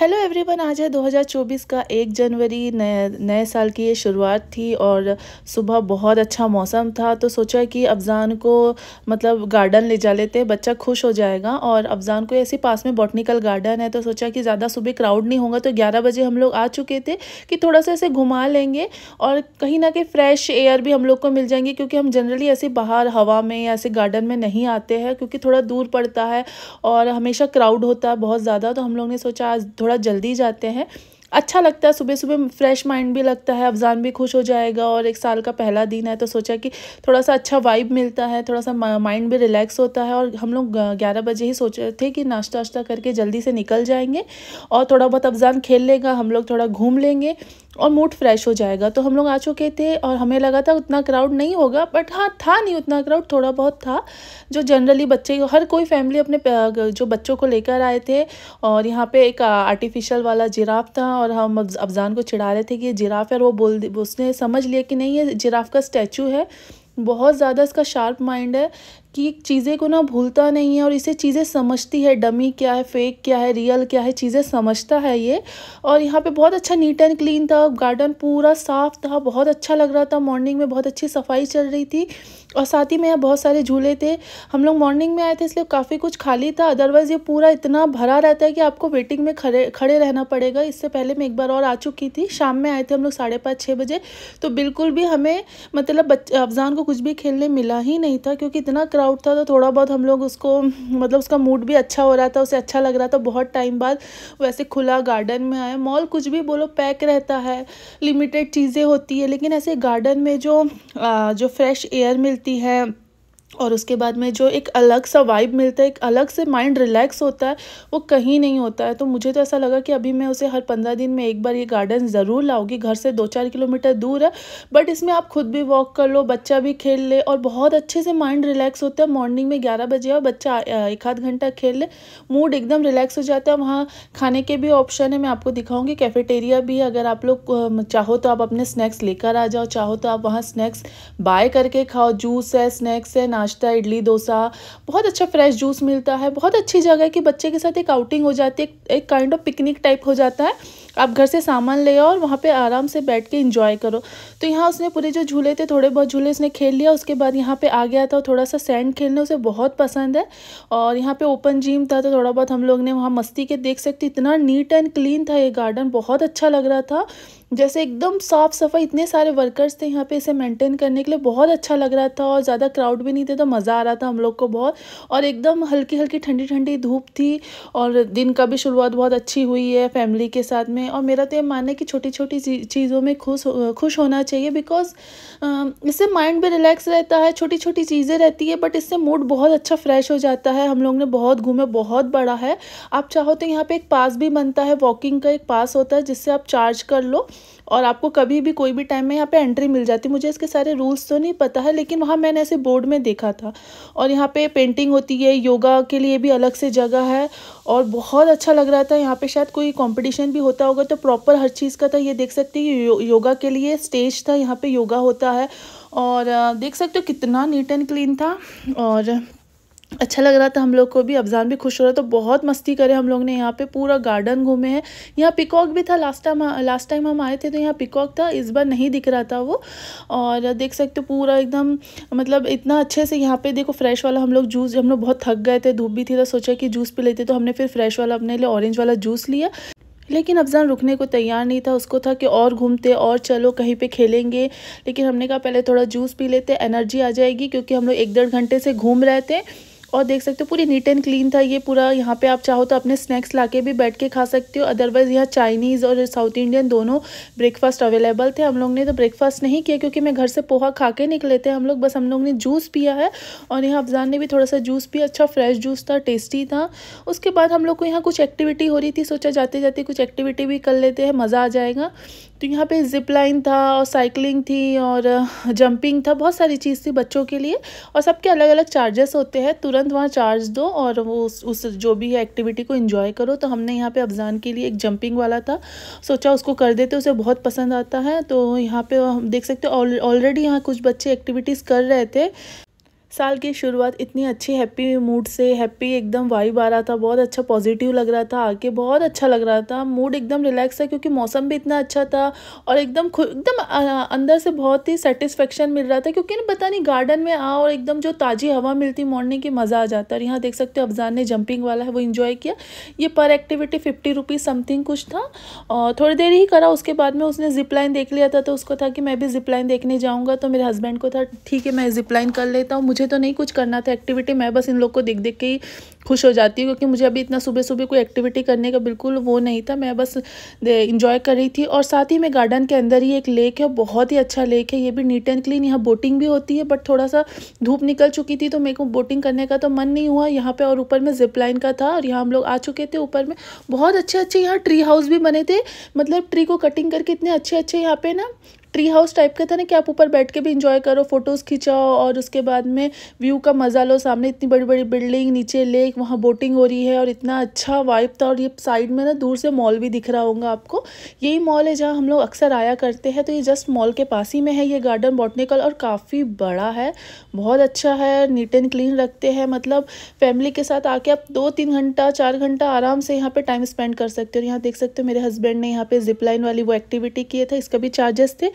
hello everyone आज है 2024 का एक जनवरी नए नए साल की ये शुरुआत थी और सुबह बहुत अच्छा मौसम था तो सोचा कि अफजान को मतलब गार्डन ले जा लेते बच्चा खुश हो जाएगा और अफजान को ऐसे पास में बॉटनिकल गार्डन है तो सोचा कि ज़्यादा सुबह क्राउड नहीं होगा तो 11 बजे हम लोग आ चुके थे कि थोड़ा सा ऐसे घुमा लेंगे और कहीं ना कहीं फ्रेश एयर भी हम लोग को मिल जाएंगे क्योंकि हम जनरली ऐसे बाहर हवा में या ऐसे गार्डन में नहीं आते हैं क्योंकि थोड़ा दूर पड़ता है और हमेशा क्राउड होता है बहुत ज़्यादा तो हम लोग ने सोचा आज थोड़ा थोड़ा जल्दी जाते हैं अच्छा लगता है सुबह सुबह फ्रेश माइंड भी लगता है अफजान भी खुश हो जाएगा और एक साल का पहला दिन है तो सोचा कि थोड़ा सा अच्छा वाइब मिलता है थोड़ा सा माइंड भी रिलैक्स होता है और हम लोग ग्यारह बजे ही सोचे थे कि नाश्ता वाश्ता करके जल्दी से निकल जाएंगे और थोड़ा बहुत अफजान खेल लेगा हम लोग थोड़ा घूम लेंगे और मूड फ्रेश हो जाएगा तो हम लोग आ चुके थे और हमें लगा था उतना क्राउड नहीं होगा बट हाँ था नहीं उतना क्राउड थोड़ा बहुत था जो जनरली बच्चे हर कोई फैमिली अपने जो बच्चों को लेकर आए थे और यहाँ पे एक आर्टिफिशियल वाला जिराफ था और हम अफजान को चिढ़ा रहे थे कि ये जिराफ है और वो बोल उसने समझ लिया कि नहीं ये जिराफ का स्टैचू है बहुत ज़्यादा इसका शार्प माइंड है कि चीज़ें को ना भूलता नहीं है और इसे चीज़ें समझती है डमी क्या है फेक क्या है रियल क्या है चीज़ें समझता है ये और यहाँ पे बहुत अच्छा नीट एंड क्लीन था गार्डन पूरा साफ था बहुत अच्छा लग रहा था मॉर्निंग में बहुत अच्छी सफाई चल रही थी और साथ ही में यहाँ बहुत सारे झूले थे हम लोग मॉर्निंग में आए थे इसलिए काफ़ी कुछ खाली था अदरवाइज़ ये पूरा इतना भरा रहता है कि आपको वेटिंग में खड़े खड़े रहना पड़ेगा इससे पहले मैं एक बार और आ चुकी थी शाम में आए थे हम लोग साढ़े पाँच छः बजे तो बिल्कुल भी हमें मतलब अफजान को कुछ भी खेलने मिला ही नहीं था क्योंकि इतना क्राउड था तो थोड़ा बहुत हम लोग उसको मतलब उसका मूड भी अच्छा हो रहा था उसे अच्छा लग रहा था बहुत टाइम बाद वैसे खुला गार्डन में आए मॉल कुछ भी बोलो पैक रहता है लिमिटेड चीज़ें होती है लेकिन ऐसे गार्डन में जो जो फ्रेश एयर मिलती है और उसके बाद में जो एक अलग सा वाइब मिलता है एक अलग से माइंड रिलैक्स होता है वो कहीं नहीं होता है तो मुझे तो ऐसा लगा कि अभी मैं उसे हर पंद्रह दिन में एक बार ये गार्डन ज़रूर लाऊंगी घर से दो चार किलोमीटर दूर है बट इसमें आप खुद भी वॉक कर लो बच्चा भी खेल ले और बहुत अच्छे से माइंड रिलैक्स होता है मॉर्निंग में ग्यारह बजे और बच्चा एक आध घंटा खेल ले मूड एकदम रिलैक्स हो जाता है वहाँ खाने के भी ऑप्शन है मैं आपको दिखाऊँगी कैफेटेरिया भी अगर आप लोग चाहो तो आप अपने स्नैक्स लेकर आ जाओ चाहो तो आप वहाँ स्नैक्स बाय करके खाओ जूस है स्नैक्स है नाश्ता इडली डोसा बहुत अच्छा फ्रेश जूस मिलता है बहुत अच्छी जगह है कि बच्चे के साथ एक आउटिंग हो जाती है एक काइंड ऑफ पिकनिक टाइप हो जाता है आप घर से सामान ले आओ और वहाँ पे आराम से बैठ के इंजॉय करो तो यहाँ उसने पूरे जो झूले थे थोड़े बहुत झूले उसने खेल लिया उसके बाद यहाँ पे आ गया था थोड़ा सा सैंड खेलने उसे बहुत पसंद है और यहाँ पे ओपन जिम था तो थोड़ा बहुत हम लोग ने वहाँ मस्ती के देख सकते इतना नीट एंड क्लीन था ये गार्डन बहुत अच्छा लग रहा था जैसे एकदम साफ़ सफाई इतने सारे वर्कर्स थे यहाँ पे इसे मेंटेन करने के लिए बहुत अच्छा लग रहा था और ज़्यादा क्राउड भी नहीं थे तो मज़ा आ रहा था हम लोग को बहुत और एकदम हल्की हल्की ठंडी ठंडी धूप थी और दिन का भी शुरुआत बहुत अच्छी हुई है फैमिली के साथ में में और मेरा तो ये मानना है कि छोटी छोटी चीज़ों में खुश खुश होना चाहिए बिकॉज इससे माइंड भी रिलैक्स रहता है छोटी छोटी चीज़ें रहती है बट इससे मूड बहुत अच्छा फ्रेश हो जाता है हम लोग ने बहुत घूमे बहुत बड़ा है आप चाहो तो यहाँ पर एक पास भी बनता है वॉकिंग का एक पास होता है जिससे आप चार्ज कर लो और आपको कभी भी कोई भी टाइम में यहाँ पे एंट्री मिल जाती मुझे इसके सारे रूल्स तो नहीं पता है लेकिन वहाँ मैंने ऐसे बोर्ड में देखा था और यहाँ पे पेंटिंग होती है योगा के लिए भी अलग से जगह है और बहुत अच्छा लग रहा था यहाँ पे शायद कोई कंपटीशन भी होता होगा तो प्रॉपर हर चीज़ का था ये देख सकते हैं यो, योगा के लिए स्टेज था यहाँ पर योगा होता है और देख सकते हो कितना नीट एंड क्लीन था और अच्छा लग रहा था हम लोग को भी अफजान भी खुश हो रहा था तो बहुत मस्ती करे हम लोग ने यहाँ पे पूरा गार्डन घूमे हैं यहाँ पिकॉक भी था लास्ट टाइम लास्ट टाइम हम आए थे तो यहाँ पिकॉक था इस बार नहीं दिख रहा था वो और देख सकते हो पूरा एकदम मतलब इतना अच्छे से यहाँ पे देखो फ्रेश वाला हम लोग जूस हम लोग बहुत थक गए थे धूप भी थी तो सोचा कि जूस पी लेते तो हमने फिर फ्रेश वाला अपने लिए ऑरेंज वाला जूस लिया लेकिन अफजान रुकने को तैयार नहीं था उसको था कि और घूमते और चलो कहीं पे खेलेंगे लेकिन हमने कहा पहले थोड़ा जूस पी लेते एनर्जी आ जाएगी क्योंकि हम लोग एक डेढ़ घंटे से घूम रहे थे और देख सकते हो पूरी नीट एंड क्लीन था ये पूरा यहाँ पे आप चाहो तो अपने स्नैक्स ला भी बैठ के खा सकते हो अदरवाइज़ यहाँ चाइनीज़ और साउथ इंडियन दोनों ब्रेकफास्ट अवेलेबल थे हम लोग ने तो ब्रेकफास्ट नहीं किया क्योंकि मैं घर से पोहा खा के निकले थे हम लोग बस हम लोग ने जूस पिया है और यहाँ अफजान ने भी थोड़ा सा जूस पिया अच्छा फ्रेश जूस था टेस्टी था उसके बाद हम लोग को यहाँ कुछ एक्टिविटी हो रही थी सोचा जाते जाते कुछ एक्टिविटी भी कर लेते हैं मज़ा आ जाएगा तो यहाँ पे जिप लाइन था और साइकिलिंग थी और जंपिंग uh, था बहुत सारी चीज़ थी बच्चों के लिए और सबके अलग अलग चार्जेस होते हैं तुरंत वहाँ चार्ज दो और वो उस, उस जो भी है एक्टिविटी को इन्जॉय करो तो हमने यहाँ पे अफजान के लिए एक जंपिंग वाला था सोचा उसको कर देते उसे बहुत पसंद आता है तो यहाँ पे हम देख सकते हो ऑलरेडी यहाँ कुछ बच्चे एक्टिविटीज़ कर रहे थे साल की शुरुआत इतनी अच्छी हैप्पी मूड से हैप्पी एकदम वाइब आ रहा था बहुत अच्छा पॉजिटिव लग रहा था आके बहुत अच्छा लग रहा था मूड एकदम रिलैक्स था क्योंकि मौसम भी इतना अच्छा था और एकदम एकदम अंदर से बहुत ही सेटिस्फेक्शन मिल रहा था क्योंकि ना पता नहीं गार्डन में आ और एकदम जो ताज़ी हवा मिलती मॉर्निंग की मज़ा आ जाता है और यहाँ देख सकते हो अफजान ने जंपिंग वाला है वो इन्जॉय किया ये पर एक्टिविटी फिफ्टी रुपीज़ समथिंग कुछ था और थोड़ी देर ही करा उसके बाद में उसने जिप लाइन देख लिया था तो उसको था कि मैं भी जिप लाइन देखने जाऊँगा तो मेरे हस्बैंड को था ठीक है मैं जिप लाइन कर लेता हूँ मुझे मुझे तो नहीं कुछ करना था एक्टिविटी मैं बस इन लोग को देख देख के ही खुश हो जाती हूँ क्योंकि मुझे अभी इतना सुबह सुबह कोई एक्टिविटी करने का बिल्कुल वो नहीं था मैं बस इंजॉय कर रही थी और साथ ही मैं गार्डन के अंदर ही एक लेक है बहुत ही अच्छा लेक है ये भी नीट एंड क्लीन यहाँ बोटिंग भी होती है बट थोड़ा सा धूप निकल चुकी थी तो मेरे को बोटिंग करने का तो मन नहीं हुआ यहाँ पर और ऊपर में जिप लाइन का था और यहाँ हम लोग आ चुके थे ऊपर में बहुत अच्छे अच्छे यहाँ ट्री हाउस भी बने थे मतलब ट्री को कटिंग करके इतने अच्छे अच्छे यहाँ पे ना ट्री हाउस टाइप का था ना कि आप ऊपर बैठ के भी इंजॉय करो फोटोज़ खिंचाओ और उसके बाद में व्यू का मज़ा लो सामने इतनी बड़ी बड़ी बिल्डिंग नीचे लेक वहाँ बोटिंग हो रही है और इतना अच्छा वाइब था और ये साइड में ना दूर से मॉल भी दिख रहा होगा आपको यही मॉल है जहाँ हम लोग अक्सर आया करते हैं तो ये जस्ट मॉल के पास ही में है ये गार्डन बॉटनिकल और काफ़ी बड़ा है बहुत अच्छा है नीट एंड क्लीन रखते हैं मतलब फैमिली के साथ आके आप दो तीन घंटा चार घंटा आराम से यहाँ पर टाइम स्पेंड कर सकते हो और यहाँ देख सकते हो मेरे हस्बैंड ने यहाँ पर जिप लाइन वाली वो एक्टिविटी किए थे इसका भी चार्जेस थे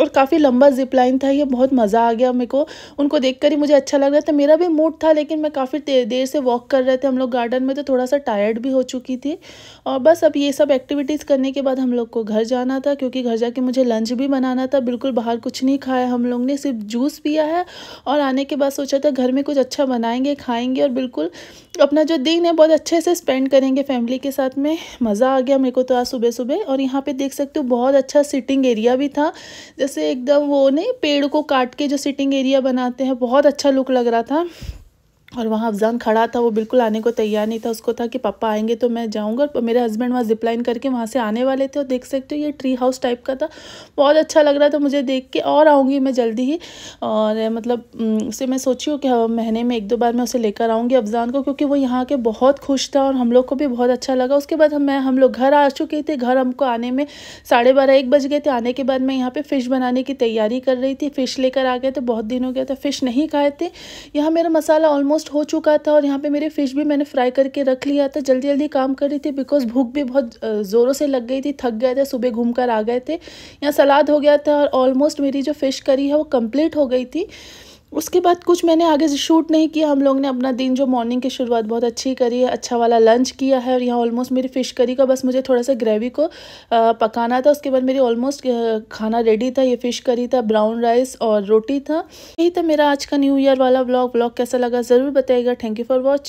और काफ़ी लंबा जिप लाइन था ये बहुत मज़ा आ गया मेरे को उनको देखकर ही मुझे अच्छा लग रहा था मेरा भी मूड था लेकिन मैं काफ़ी देर से वॉक कर रहे थे हम लोग गार्डन में तो थोड़ा सा टायर्ड भी हो चुकी थी और बस अब ये सब एक्टिविटीज़ करने के बाद हम लोग को घर जाना था क्योंकि घर जाके मुझे लंच भी बनाना था बिल्कुल बाहर कुछ नहीं खाया हम लोग ने सिर्फ जूस पिया है और आने के बाद सोचा था घर में कुछ अच्छा बनाएंगे खाएँगे और बिल्कुल अपना जो दिन है बहुत अच्छे से स्पेंड करेंगे फैमिली के साथ में मज़ा आ गया मेरे को तो आज सुबह सुबह और यहाँ पर देख सकते हो बहुत अच्छा सिटिंग एरिया भी था जैसे एकदम वो नहीं पेड़ को काट के जो सिटिंग एरिया बनाते हैं बहुत अच्छा लुक लग रहा था और वहाँ अफजान खड़ा था वो बिल्कुल आने को तैयार नहीं था उसको था कि पापा आएंगे तो मैं जाऊँगा और मेरे हस्बैंड वहाँ जिपलाइन करके वहाँ से आने वाले थे और देख सकते हो ये ट्री हाउस टाइप का था बहुत अच्छा लग रहा था मुझे देख के और आऊँगी मैं जल्दी ही और मतलब उसे मैं सोची हूँ कि हाँ, महीने में एक दो बार मैं उसे लेकर आऊँगी अफजान को क्योंकि वो यहाँ के बहुत खुश था और हम लोग को भी बहुत अच्छा लगा उसके बाद हम मैं हम लोग घर आ चुके थे घर हमको आने में साढ़े बारह एक बज गए थे आने के बाद मैं यहाँ पर फ़िश बनाने की तैयारी कर रही थी फ़िश लेकर आ गए थे बहुत दिन हो गया था फ़िश नहीं खाए थे यहाँ मेरा मसाला ऑलमोस्ट ऑलमोस्ट हो चुका था और यहाँ पे मेरे फ़िश भी मैंने फ्राई करके रख लिया था जल्दी जल्दी काम कर रही थी बिकॉज भूख भी बहुत ज़ोरों से लग गई थी थक गए थे सुबह घूम कर आ गए थे यहाँ सलाद हो गया था और ऑलमोस्ट मेरी जो फ़िश करी है वो कम्प्लीट हो गई थी उसके बाद कुछ मैंने आगे से शूट नहीं किया हम लोग ने अपना दिन जो मॉर्निंग की शुरुआत बहुत अच्छी करी है अच्छा वाला लंच किया है और यहाँ ऑलमोस्ट मेरी फ़िश करी का बस मुझे थोड़ा सा ग्रेवी को पकाना था उसके बाद मेरी ऑलमोस्ट खाना रेडी था ये फ़िश करी था ब्राउन राइस और रोटी था यही था मेरा आज का न्यू ईयर वाला ब्लॉग ब्लॉग कैसा लगा ज़रूर बताइएगा थैंक यू फॉर वॉचिंग